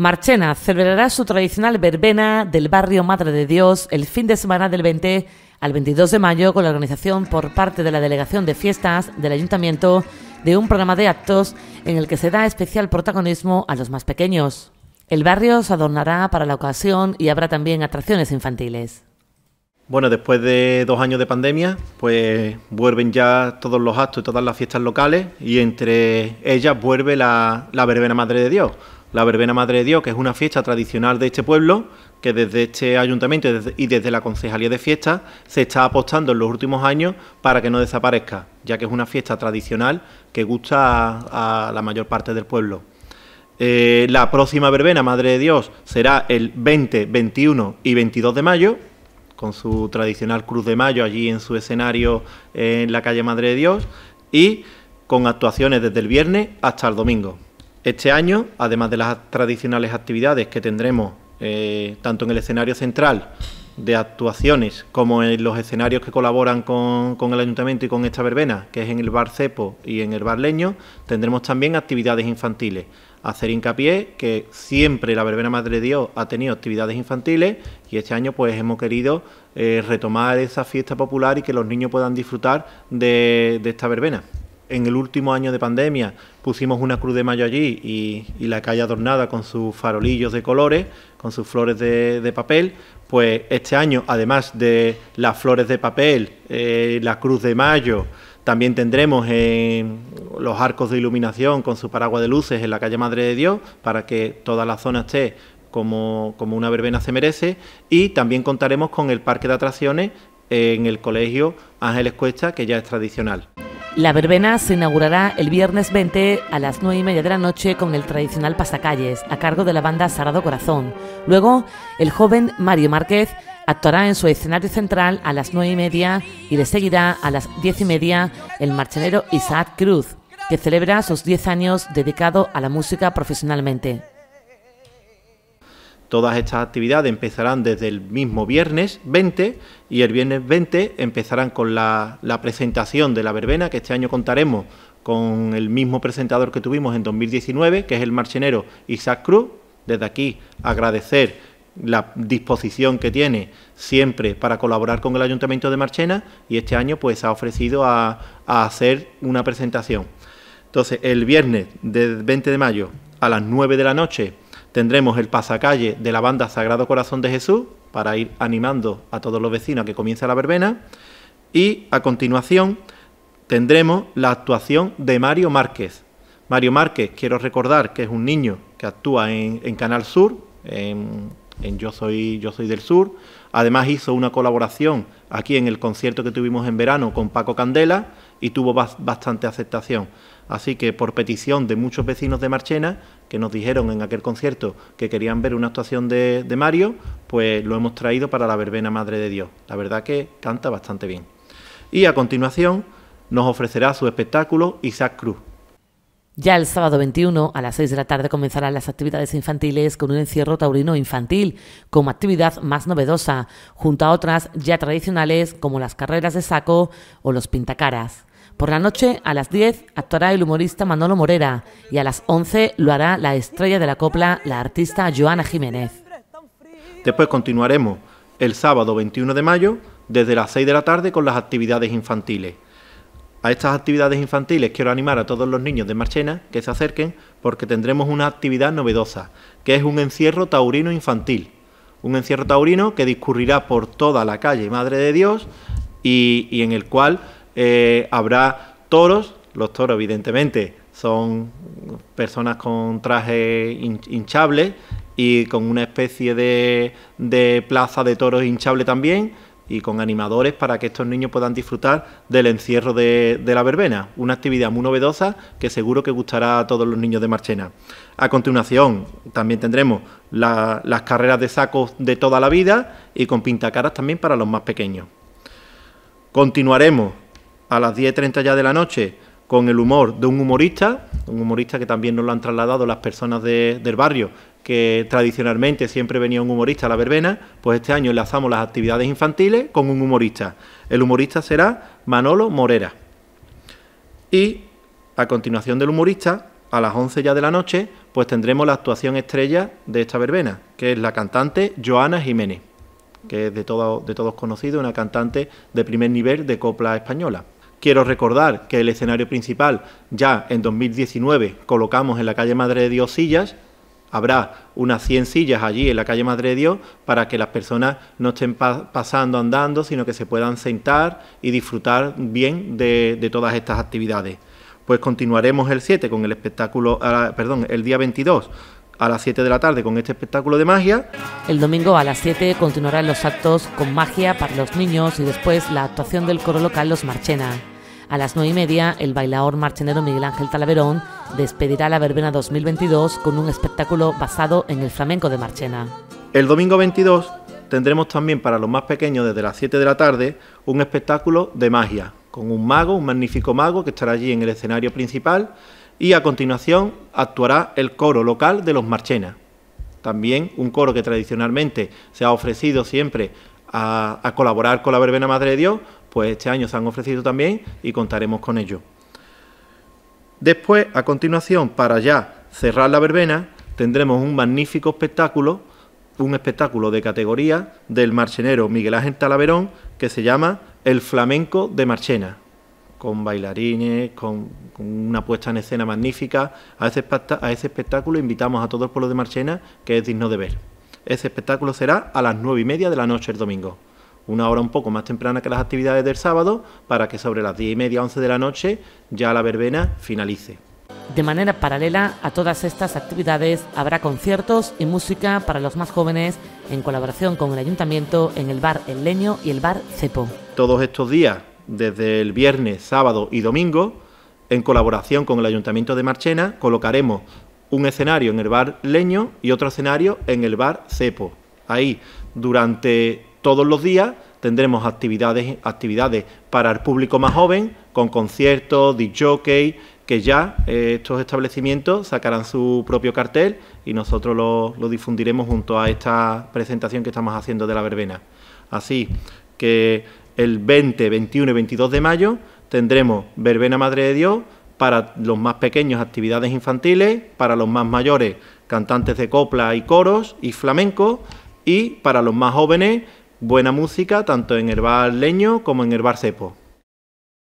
Marchena celebrará su tradicional verbena del barrio Madre de Dios el fin de semana del 20 al 22 de mayo con la organización por parte de la Delegación de Fiestas del Ayuntamiento de un programa de actos en el que se da especial protagonismo a los más pequeños. El barrio se adornará para la ocasión y habrá también atracciones infantiles. Bueno, después de dos años de pandemia, pues vuelven ya todos los actos y todas las fiestas locales y entre ellas vuelve la, la verbena Madre de Dios la verbena Madre de Dios, que es una fiesta tradicional de este pueblo, que desde este ayuntamiento y desde la Concejalía de Fiestas se está apostando en los últimos años para que no desaparezca, ya que es una fiesta tradicional que gusta a, la mayor parte del pueblo. Eh, la próxima verbena Madre de Dios será el 20, 21 y 22 de mayo, con su tradicional Cruz de Mayo allí en su escenario en la calle Madre de Dios, y con actuaciones desde el viernes hasta el domingo. Este año, además de las tradicionales actividades que tendremos eh, tanto en el escenario central de actuaciones como en los escenarios que colaboran con, el ayuntamiento y con esta verbena, que es en el bar Cepo y en el bar Leño, tendremos también actividades infantiles. Hacer hincapié que siempre la verbena Madre Dios ha tenido actividades infantiles y este año pues hemos querido eh, retomar esa fiesta popular y que los niños puedan disfrutar de, de esta verbena en el último año de pandemia pusimos una Cruz de Mayo allí y, la calle adornada con sus farolillos de colores, con sus flores de, papel, pues este año, además de las flores de papel, eh, la Cruz de Mayo, también tendremos los arcos de iluminación con su paraguas de luces en la calle Madre de Dios para que toda la zona esté como, como una verbena se merece y también contaremos con el parque de atracciones en el colegio Ángeles Cuesta, que ya es tradicional. La verbena se inaugurará el viernes 20 a las 9 y media de la noche con el tradicional pasacalles, a cargo de la banda Sarado Corazón. Luego, el joven Mario Márquez actuará en su escenario central a las 9 y media y le seguirá a las 10 y media el marchanero Isaac Cruz, que celebra sus 10 años dedicado a la música profesionalmente. Todas estas actividades empezarán desde el mismo viernes 20 y el viernes 20 empezarán con la, presentación de la verbena, que este año contaremos con el mismo presentador que tuvimos en 2019, que es el marchenero Isaac Cruz. Desde aquí agradecer la disposición que tiene siempre para colaborar con el Ayuntamiento de Marchena y este año pues ha ofrecido a, a hacer una presentación. Entonces, el viernes del 20 de mayo a las 9 de la noche Tendremos el pasacalle de la banda Sagrado Corazón de Jesús para ir animando a todos los vecinos a que comience la verbena. Y a continuación tendremos la actuación de Mario Márquez. Mario Márquez, quiero recordar que es un niño que actúa en, en Canal Sur, en Yo Soy, Yo Soy del Sur. Además hizo una colaboración aquí en el concierto que tuvimos en verano con Paco Candela y tuvo bastante aceptación. Así que por petición de muchos vecinos de Marchena, que nos dijeron en aquel concierto que querían ver una actuación de, de Mario, pues lo hemos traído para la verbena Madre de Dios. La verdad que canta bastante bien. Y a continuación nos ofrecerá su espectáculo Isaac Cruz, ya el sábado 21 a las 6 de la tarde comenzarán las actividades infantiles con un encierro taurino infantil como actividad más novedosa, junto a otras ya tradicionales como las carreras de saco o los pintacaras. Por la noche, a las 10, actuará el humorista Manolo Morera y a las 11 lo hará la estrella de la copla, la artista Joana Jiménez. Después continuaremos el sábado 21 de mayo desde las 6 de la tarde con las actividades infantiles. A estas actividades infantiles quiero animar a todos los niños de Marchena que se acerquen porque tendremos una actividad novedosa, que es un encierro taurino infantil. Un encierro taurino que discurrirá por toda la calle Madre de Dios y, en el cual eh, habrá toros, los toros evidentemente son personas con traje hinchable y con una especie de, de plaza de toros hinchable también y con animadores para que estos niños puedan disfrutar del encierro de, la verbena, una actividad muy novedosa que seguro que gustará a todos los niños de Marchena. A continuación, también tendremos las carreras de sacos de toda la vida y con pintacaras también para los más pequeños. Continuaremos a las 10.30 ya de la noche con el humor de un humorista, un humorista que también nos lo han trasladado las personas del barrio que tradicionalmente siempre venía un humorista a la verbena, pues este año enlazamos las actividades infantiles con un humorista. El humorista será Manolo Morera. Y a continuación del humorista, a las 11 ya de la noche, pues tendremos la actuación estrella de esta verbena, que es la cantante Joana Jiménez, que es de, todo, de todos conocidos... una cantante de primer nivel de copla española. Quiero recordar que el escenario principal ya en 2019 colocamos en la calle Madre de Dios sillas, Habrá unas 100 sillas allí en la calle Madre Dios para que las personas no estén pasando, andando, sino que se puedan sentar y disfrutar bien de, todas estas actividades. Pues continuaremos el 7 con el espectáculo, perdón, el día 22 a las 7 de la tarde con este espectáculo de magia. El domingo a las 7 continuarán los actos con magia para los niños y después la actuación del coro local Los Marchena. A las nueve y media, el bailador marchenero Miguel Ángel Talaverón despedirá la verbena 2022 con un espectáculo basado en el flamenco de Marchena. El domingo 22 tendremos también para los más pequeños desde las 7 de la tarde un espectáculo de magia, con un mago, un magnífico mago que estará allí en el escenario principal y a continuación actuará el coro local de los Marchena. También un coro que tradicionalmente se ha ofrecido siempre a, a colaborar con la Verbena Madre de Dios, pues este año se han ofrecido también y contaremos con ello. Después, a continuación, para ya cerrar la verbena, tendremos un magnífico espectáculo, un espectáculo de categoría del marchenero Miguel Ángel Talaverón que se llama El Flamenco de Marchena, con bailarines, con, una puesta en escena magnífica. A ese, a ese espectáculo invitamos a todo el pueblo de Marchena, que es digno de ver. Ese espectáculo será a las nueve y media de la noche el domingo una hora un poco más temprana que las actividades del sábado para que sobre las 10 y media, 11 de la noche ya la verbena finalice. De manera paralela a todas estas actividades habrá conciertos y música para los más jóvenes en colaboración con el ayuntamiento en el bar El Leño y el bar Cepo. Todos estos días, desde el viernes, sábado y domingo, en colaboración con el ayuntamiento de Marchena, colocaremos un escenario en el bar Leño y otro escenario en el bar Cepo. Ahí, durante todos los días tendremos actividades, actividades para el público más joven, con conciertos, disjockey, que ya eh, estos establecimientos sacarán su propio cartel y nosotros lo, lo, difundiremos junto a esta presentación que estamos haciendo de la verbena. Así que el 20, 21 y 22 de mayo tendremos verbena Madre de Dios para los más pequeños actividades infantiles, para los más mayores cantantes de copla y coros y flamenco y para los más jóvenes buena música tanto en el bar leño como en el bar cepo.